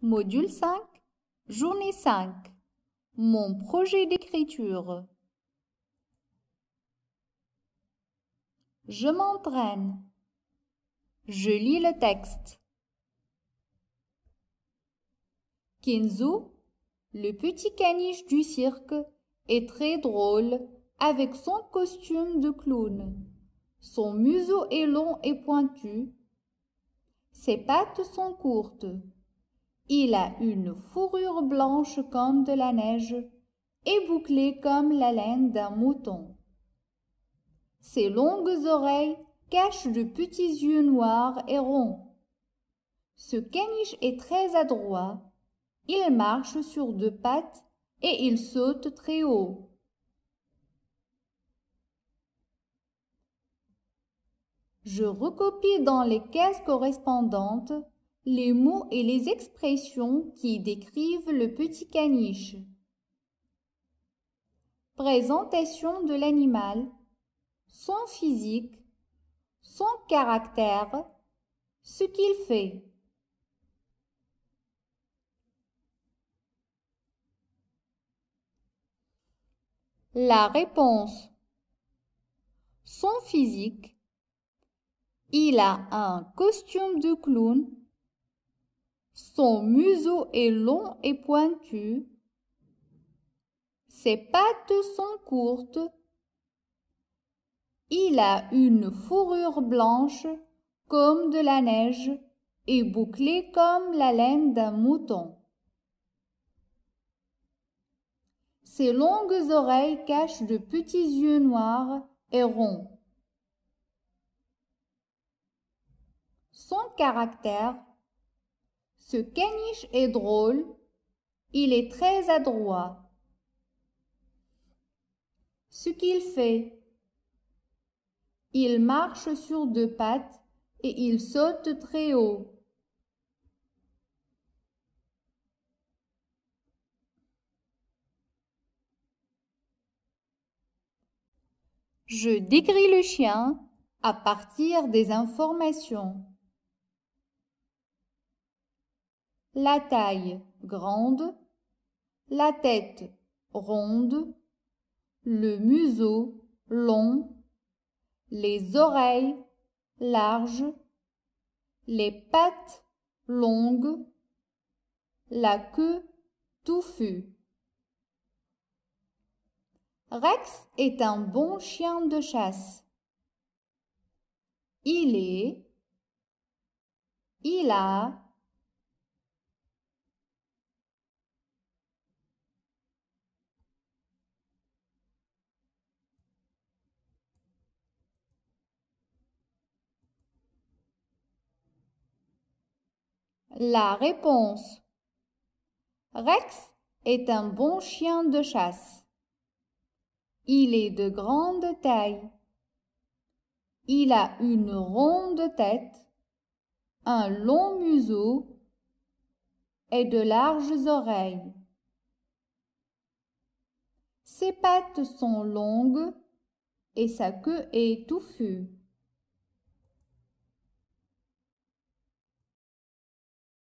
Module 5, journée 5. Mon projet d'écriture. Je m'entraîne. Je lis le texte. Kinzu, le petit caniche du cirque, est très drôle avec son costume de clown. Son museau est long et pointu. Ses pattes sont courtes. Il a une fourrure blanche comme de la neige et bouclée comme la laine d'un mouton. Ses longues oreilles cachent de petits yeux noirs et ronds. Ce caniche est très adroit. Il marche sur deux pattes et il saute très haut. Je recopie dans les cases correspondantes les mots et les expressions qui décrivent le petit caniche. Présentation de l'animal, son physique, son caractère, ce qu'il fait. La réponse. Son physique. Il a un costume de clown son museau est long et pointu. Ses pattes sont courtes. Il a une fourrure blanche comme de la neige et bouclée comme la laine d'un mouton. Ses longues oreilles cachent de petits yeux noirs et ronds. Son caractère ce caniche est drôle, il est très adroit. Ce qu'il fait, il marche sur deux pattes et il saute très haut. Je décris le chien à partir des informations. la taille grande, la tête ronde, le museau long, les oreilles larges, les pattes longues, la queue touffue. Rex est un bon chien de chasse. Il est, il a, La réponse Rex est un bon chien de chasse. Il est de grande taille. Il a une ronde tête, un long museau et de larges oreilles. Ses pattes sont longues et sa queue est touffue.